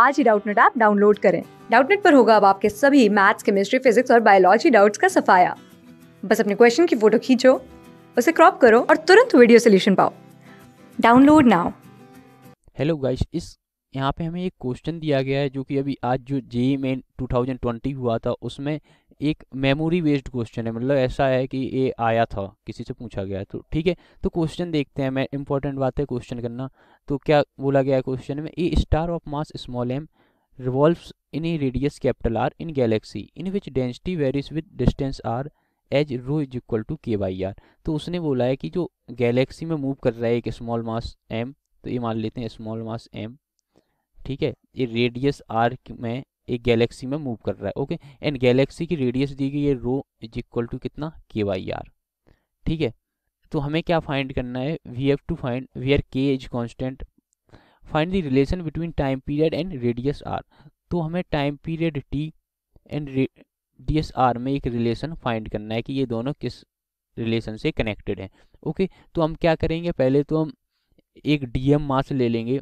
आज ही Doubtnut app download करें डाउटनेट पर होगा अब आपके सभी मैथ्स केमिस्ट्री फिजिक्स और बायोलॉजी डाउट्स का सफाया बस अपने क्वेश्चन की फोटो खींचो उसे क्रॉप करो और तुरंत वीडियो सोल्यूशन पाओ डाउनलोड नाउ हेलो गाइस इस यहाँ पे हमें एक क्वेश्चन दिया गया है जो कि अभी आज जो जे मेन 2020 हुआ था उसमें एक मेमोरी बेस्ड क्वेश्चन है मतलब ऐसा है कि ये आया था किसी से पूछा गया तो ठीक है तो क्वेश्चन देखते हैं मैं इंपॉर्टेंट बात है क्वेश्चन करना तो क्या बोला गया है क्वेश्चन में a star of mass small M revolves in a radius capital R in galaxy in which density varies with distance R as rho is equal to K by R तो उसने बोला है कि जो गैलेक्सी में move कर रहा है एक स्मॉल मास एम तो ये मान लेते हैं स्मॉल मास एम ठीक है ये रेडियस आर में एक गैलेक्सी में मूव कर रहा है ओके एंड गैलेक्सी की रेडियस दी गई है रो इज इक्वल टू कितना के वाई आर ठीक है तो हमें क्या फाइंड करना है we have to find we are K is constant find the relation between time period and radius R तो हमें time period T and D S R में एक रिलेशन फाइंड करना है कि ये दोनों किस रिलेशन से कनेक्टेड हैं ओके तो हम क्या करेंगे पहले तो हम एक डी एम मास ले लेंगे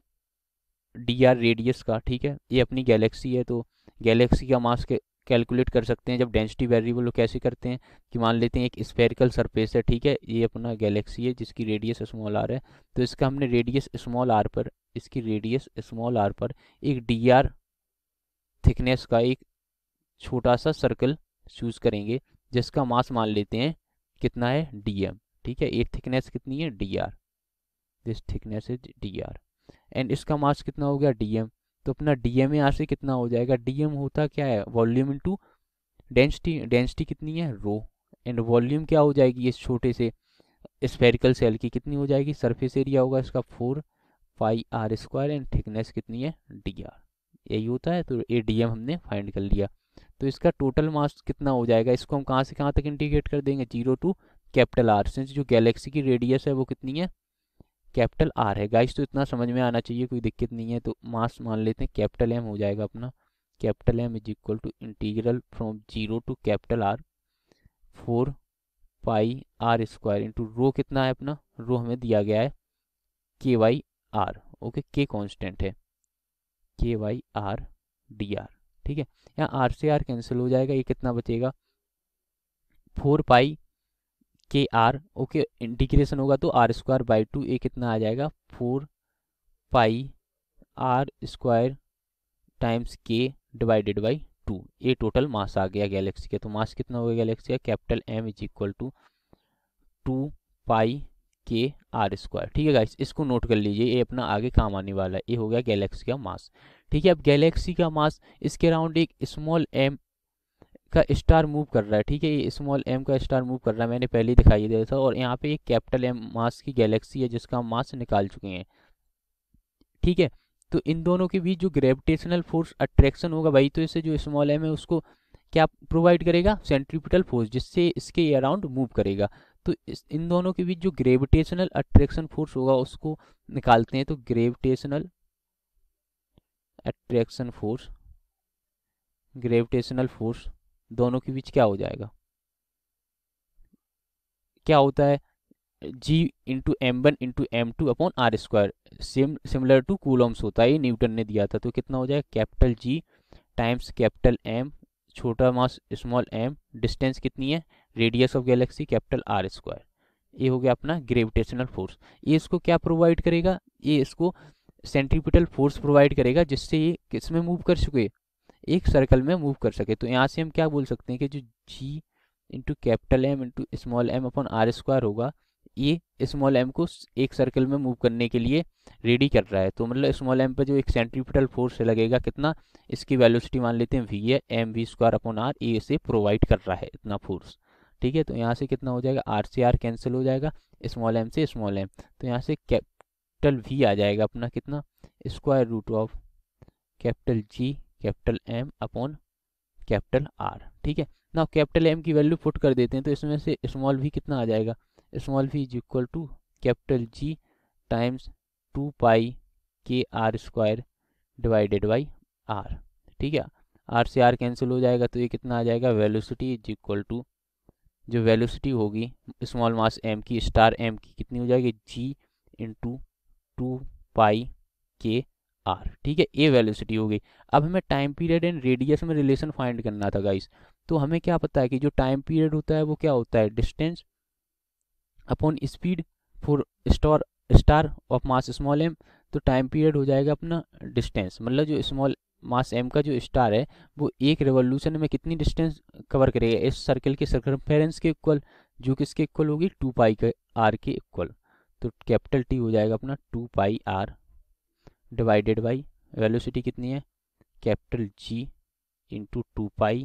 डी आर रेडियस का ठीक है ये अपनी गैलेक्सी है तो गैलेक्सी का मास कैलकुलेट कर सकते हैं जब डेंसिटी वेरिएबल वो कैसे करते हैं कि मान लेते हैं एक स्पेरिकल सरफेस है ठीक है ये अपना गैलेक्सी है जिसकी रेडियस स्मॉल आर है तो इसका हमने रेडियस स्मॉल आर पर इसकी रेडियस स्मॉल आर पर एक डी आर थिकनेस का एक छोटा सा सर्कल चूज़ करेंगे जिसका मास मान लेते हैं कितना है डी एम ठीक है ये थिकनेस कितनी है D R this thickness is D R and इसका मास कितना हो गया डी एम तो अपना डी एम यहाँ से कितना हो जाएगा डी एम होता क्या है वॉल्यूम टू डेंसिटी डेंसिटी कितनी है रो एंड वॉल्यूम क्या हो जाएगी इस छोटे से स्पेरिकल सेल की कितनी हो जाएगी सरफेस एरिया होगा इसका four pi R square and thickness कितनी है डी आर यही होता है तो ए डी एम हमने फाइंड कर लिया तो इसका टोटल मास कितना हो जाएगा इसको हम कहाँ से कहाँ तक इंटीग्रेट कर देंगे zero to capital R since जो गैलेक्सी की रेडियस है वो कितनी है कैपिटल आर है गाइस तो इतना समझ में आना चाहिए कोई दिक्कत नहीं है तो मास मान लेते हैं कैपिटल एम हो जाएगा अपना capital M is equal to integral from zero to capital R four pi R square into rho कितना है अपना रो हमें दिया गया है K by R okay K constant है K by R D R ठीक है यहाँ आर से आर कैंसिल हो जाएगा ये कितना बचेगा four pi K are okay integration होगा तो R square by two a कितना आ जाएगा four pi R square times K divided by two ये टोटल मास आ गया गैलेक्सी का तो मास कितना हो गया गैलेक्सी का capital M is equal to two pi K R square ठीक है गाइस इसको नोट कर लीजिए ये अपना आगे काम आने वाला है ये हो गया गैलेक्सी का मास ठीक है अब गैलेक्सी का मास इसके अराउंड एक स्मॉल एम का स्टार मूव कर रहा है ठीक है ये स्मॉल एम का स्टार मूव कर रहा है मैंने पहले दिखाई दिया था और यहाँ पे एक कैपिटल एम मास की गैलेक्सी है जिसका हम मास निकाल चुके हैं ठीक है तो इन दोनों के बीच जो ग्रेविटेशनल फोर्स अट्रैक्शन होगा वही तो इससे जो स्मॉल एम है उसको क्या प्रोवाइड करेगा सेंट्रीपिटल फोर्स जिससे इसके अराउंड मूव करेगा तो इस इन दोनों के बीच जो ग्रेविटेशनल अट्रैक्शन फोर्स होगा उसको निकालते हैं तो gravitational attraction force gravitational force दोनों के बीच क्या हो जाएगा क्या होता है G into M one into M two upon R square same similar to Coulomb's होता है न्यूटन ने दिया था तो कितना हो जाएगा capital G times capital M छोटा मास स्मॉल एम डिस्टेंस कितनी है radius of galaxy capital R square ये हो गया अपना ग्रेविटेशनल फोर्स ये इसको क्या प्रोवाइड करेगा ये इसको सेंट्रीपिटल फोर्स प्रोवाइड करेगा जिससे ये किस में मूव कर सके एक सर्कल में मूव कर सके तो यहाँ से हम क्या बोल सकते हैं कि जो G into capital M into small M upon R square होगा ये स्मॉल एम को एक सर्कल में मूव करने के लिए रेडी कर रहा है तो मतलब स्मॉल एम पे जो एक सेंट्रीपिटल फोर्स लगेगा कितना इसकी वैल्यूसिटी मान लेते हैं वी है M V square upon R ए से प्रोवाइड कर रहा है इतना फोर्स ठीक है तो यहाँ से कितना हो जाएगा आर से आर कैंसिल हो जाएगा स्मॉल एम से स्मॉल एम तो यहाँ से कैपिटल वी आ जाएगा अपना कितना square root of capital G capital M upon capital R ठीक है ना कैपिटल एम की वैल्यू पुट कर देते हैं तो इसमें से स्मॉल वी कितना आ जाएगा small V is equal to capital G times two pi K R square divided by R ठीक है आर से आर कैंसिल हो जाएगा तो ये कितना आ जाएगा वेलोसिटी इज इक्वल टू जो वेलोसिटी होगी स्मॉल मास एम की स्टार एम की कितनी हो जाएगी जी into two pi K are ठीक है ए वेलोसिटी हो गई अब हमें टाइम पीरियड एंड रेडियस में रिलेशन फाइंड करना था गाइस तो हमें क्या पता है कि जो टाइम पीरियड होता है वो क्या होता है distance upon speed for star star of mass small M तो टाइम पीरियड हो जाएगा अपना डिस्टेंस मतलब जो स्मॉल मास एम का जो स्टार है वो एक रेवोल्यूशन में कितनी डिस्टेंस कवर करेगा इस सर्कल के सर्कमफेरेंस के इक्वल जो किसके इक्वल होगी टू पाई के आर के इक्वल तो कैपिटल टी हो जाएगा अपना two pi R divided by velocity कितनी है capital G into two pi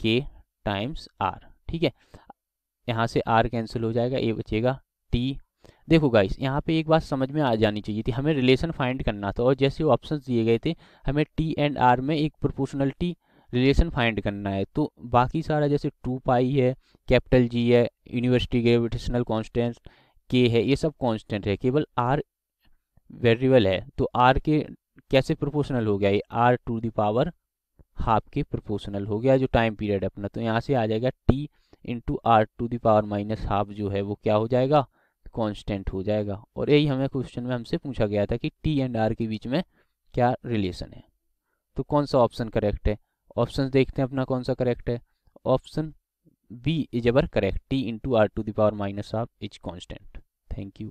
K times are ठीक है यहाँ से आर कैंसिल हो जाएगा ए बचेगा टी देखो गाइस यहाँ पे एक बात समझ में आ जानी चाहिए थी हमें रिलेशन फाइंड करना था और जैसे वो ऑप्शंस दिए गए थे हमें टी एंड आर में एक प्रोपोर्शनलिटी रिलेशन फाइंड करना है तो बाकी सारा जैसे टू पाई है कैपिटल जी है यूनिवर्सिटी ग्रेविटेशनल कॉन्स्टेंट के है ये सब कॉन्स्टेंट है केवल आर वेरिएबल है तो आर के कैसे प्रोपोर्शनल हो गया ये आर टू दावर हाफ के प्रोपोर्शनल हो गया जो टाइम पीरियड है अपना तो यहाँ से आ जाएगा T into R to the power minus half जो है वो क्या हो जाएगा कांस्टेंट हो जाएगा और यही हमें क्वेश्चन में हमसे पूछा गया था कि टी एंड आर के बीच में क्या रिलेशन है तो कौन सा ऑप्शन करेक्ट है ऑप्शन देखते हैं अपना कौन सा करेक्ट है option B is ever correct T into R to the power minus half is constant thank you